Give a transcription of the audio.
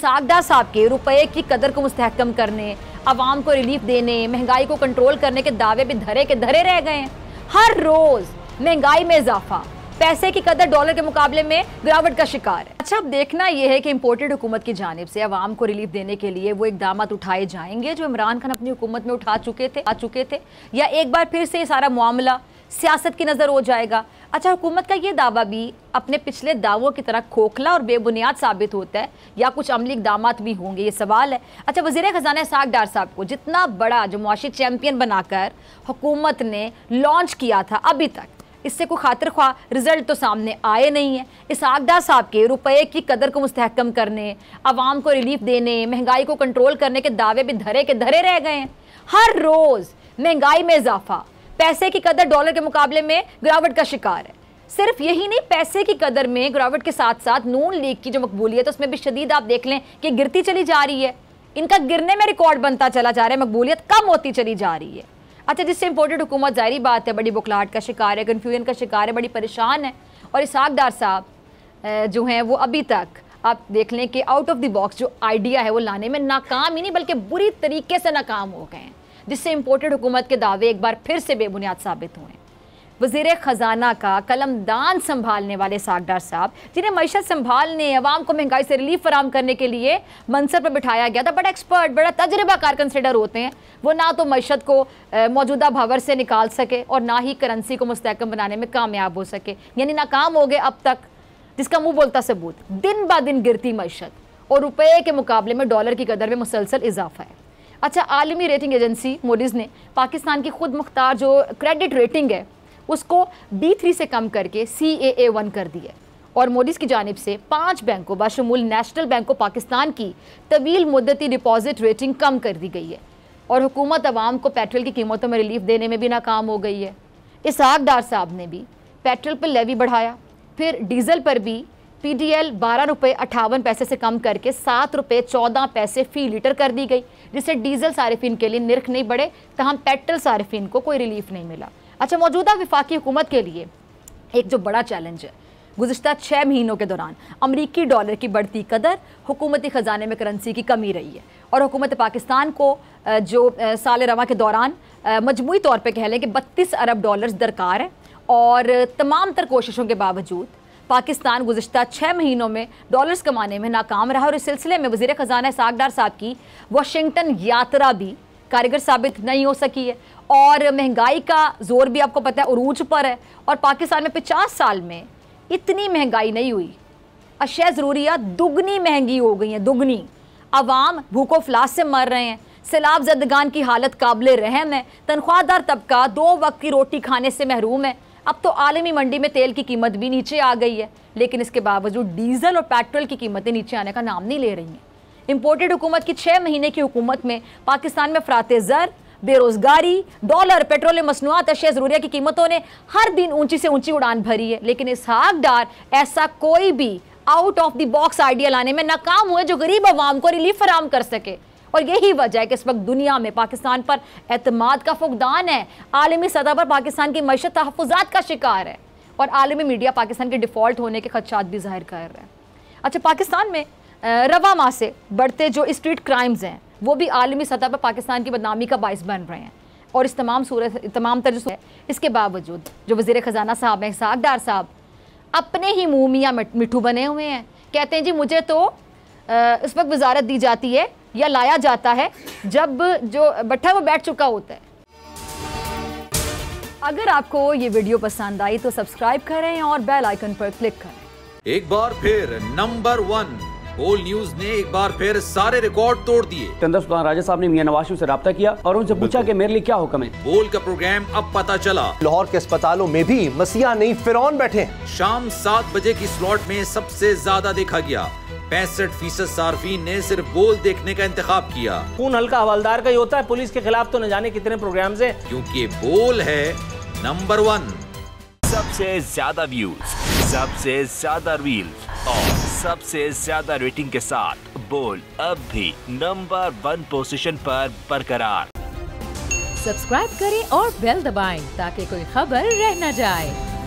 सागडा साहब के रुपए की कदर को मुस्तकम करने आवाम को रिलीफ देने महंगाई को कंट्रोल करने के दावे भी धरे के धरे रह गए हर रोज महंगाई में इजाफा पैसे की कदर डॉलर के मुकाबले में गिरावट का शिकार है अच्छा अब देखना यह है कि इम्पोर्टेड हुकूमत की जानब से अवाम को रिलीफ देने के लिए वो इकदाम उठाए जाएंगे जो इमरान खान अपनी हुकूमत में उठा चुके थे आ चुके थे या एक बार फिर से ये सारा मामला सियासत की नज़र हो जाएगा अच्छा हुकूमत का ये दावा भी अपने पिछले दावों की तरह खोखला और बेबुनियाद साबित होता है या कुछ अमली इकदाम भी होंगे ये सवाल है अच्छा वजीर ख़जाना साग डार साहब को जितना बड़ा जो मुआशी चैम्पियन बनाकर हुकूमत ने लॉन्च किया था अभी तक इससे कोई खातिर ख्वा रिजल्ट तो सामने आए नहीं है इस आगदा साहब के रुपए की कदर को मुस्तकम करने आवाम को रिलीफ देने महंगाई को कंट्रोल करने के दावे भी धरे के धरे रह गए हैं हर रोज़ महंगाई में इजाफा पैसे की कदर डॉलर के मुकाबले में गिरावट का शिकार है सिर्फ यही नहीं पैसे की कदर में गिरावट के साथ साथ नून लीग की जो मकबूलियत है उसमें भी शदीद आप देख लें कि गिरती चली जा रही है इनका गिरने में रिकॉर्ड बनता चला जा रहा है मकबूलियत कम होती चली जा रही है अच्छा जिससे इंपोर्टेड हुकूमत जाहरी बात है बड़ी बुखलाहट का शिकार है कन्फ्यूजन का शिकार है बड़ी परेशान है और इसाकदार साहब जो हैं वो अभी तक आप देख लें कि आउट ऑफ द बॉक्स जो आइडिया है वो लाने में नाकाम ही नहीं बल्कि बुरी तरीके से नाकाम हो गए हैं जिससे इम्पोर्टेड हुकूमत के दावे एक बार फिर से बेबुनियाद साबित हुए वजीर ख़जाना का कलमदान संभालने वाले सागडार साहब जिन्हें मीशत संभालने आवाम को महंगाई से रिलीफ फराम करने के लिए मंसर पर बिठाया गया था बड़ा एक्सपर्ट बड़ा तजर्बाकार कंसिडर होते हैं वो ना तो मीशत को मौजूदा भावर से निकाल सके और ना ही करेंसी को मुस्तकम बनाने में कामयाब हो सके यानी नाकाम हो गए अब तक जिसका मुँह बोलता सबूत दिन ब दिन गिरती मीशत और रुपये के मुकाबले में डॉलर की कदर में मुसलसल इजाफा है अच्छा आलमी रेटिंग एजेंसी मोडिस ने पाकिस्तान की खुद मुख्तार जो क्रेडिट रेटिंग है उसको बी थ्री से कम करके सी ए ए वन कर दी है और मोडिस की जानब से पाँच बैंकों बशमूल नेशनल बैंक ऑफ पाकिस्तान की तवील मुद्दती डिपॉजिट रेटिंग कम कर दी गई है और हुकूमत आवाम को पेट्रोल की कीमतों में रिलीफ देने में भी नाकाम हो गई है इसहाक डार साहब ने भी पेट्रोल पर लेवी बढ़ाया फिर डीजल पर भी पीडीएल बारह रुपये अट्ठावन पैसे से कम करके सात रुपये चौदह पैसे फी लीटर कर दी गई जिससे डीजल सारिफिन के लिए निरख नहीं बढ़े तहम पेट्रोल सारिफिन को कोई रिलीफ नहीं मिला अच्छा मौजूदा विफाकी हुकूमत के लिए एक जो बड़ा चैलेंज है गुजशत छः महीनों के दौरान अमरीकी डॉलर की बढ़ती कदर हुकूमती ख़जाने में करेंसी की कमी रही है और हुकूमत पाकिस्तान को जो साल रवा के दौरान मजमू तौर पर कह लें कि बत्तीस अरब डॉलर दरकार है और तमाम तर कोशिशों के बावजूद पाकिस्तान गुजशत छः महीनों में डॉलर्स कमाने में नाकाम रहा और इस सिलसिले में वजीर ख़जाना सागडार साहब की वाशिंगटन यात्रा भी कारगर साबित नहीं हो सकी है और महंगाई का जोर भी आपको पता है उरूज पर है और पाकिस्तान में पचास साल में इतनी महंगाई नहीं हुई अशय ज़रूरिया दुगनी महंगी हो गई हैं दुगनी आवाम भूखो फ्लास से मर रहे हैं सैलाब जदगान की हालत काबिल रहम है तनख्वाहदार तबका दो वक्त की रोटी खाने से महरूम है अब तो आलमी मंडी में तेल की कीमत भी नीचे आ गई है लेकिन इसके बावजूद डीजल और पेट्रोल की कीमतें नीचे आने का नाम नहीं ले रही हैं इम्पोर्टेड हुकूमत की छः महीने की हुकूमत में पाकिस्तान में फ़रात ज़र बेरोज़गारी डॉलर पेट्रोलियम मसनूआत अशिया ज़रूरिया की कीमतों ने हर दिन ऊंची से ऊंची उड़ान भरी है लेकिन इस हाकदार ऐसा कोई भी out of the box idea लाने में नाकाम हुए जो गरीब आवाम को रिलीफ फराम कर सके और यही वजह है कि इस वक्त दुनिया में पाकिस्तान पर अतमाद का फुकदान है आलमी सतह पर पाकिस्तान की मैशत तहफात का शिकार है और आलमी मीडिया पाकिस्तान के डिफ़ॉल्ट होने के खदशात भी जाहिर कर रहे हैं अच्छा पाकिस्तान में रवा माह से बढ़ते जो स्ट्रीट क्राइम्स हैं वो भी आलमी सतह पर पाकिस्तान की बदनामी का बायस बन रहे हैं और इस तमाम सूरत तमाम तरज है इसके बावजूद जो वजीर ख़जाना साहब हैं इसहाक साहब अपने ही मुँह मियाँ मिठू बने हुए हैं कहते हैं जी मुझे तो उस वक्त वजारत दी जाती है या लाया जाता है जब जो बट्ठा वो बैठ चुका होता है अगर आपको ये वीडियो पसंद आई तो सब्सक्राइब करें और बेल आइकन पर क्लिक करें एक बार फिर नंबर वन ओल्ड न्यूज ने एक बार फिर सारे रिकॉर्ड तोड़ दिए चंद्र सुल्तान राजा साहब ने मियां नवाज से रहा किया और उनसे पूछा कि मेरे लिए क्या हुक्म है बोल का प्रोग्राम अब पता चला लाहौर के अस्पतालों में भी मसीहा नहीं फिर बैठे शाम सात बजे की स्लॉट में सबसे ज्यादा देखा गया पैंसठ फीसद सार्फिन ने सिर्फ गोल देखने का इंतजाम किया खून हल्का हवालदार का ही होता है पुलिस के खिलाफ तो न जाने कितने प्रोग्राम है क्यूँकी बोल है नंबर वन सबसे ज्यादा व्यूज सबसे ज्यादा रील और सबसे ज्यादा रेटिंग के साथ बोल अब भी नंबर वन पोजीशन पर बरकरार सब्सक्राइब करें और बेल दबाएं ताकि कोई खबर रह न जाए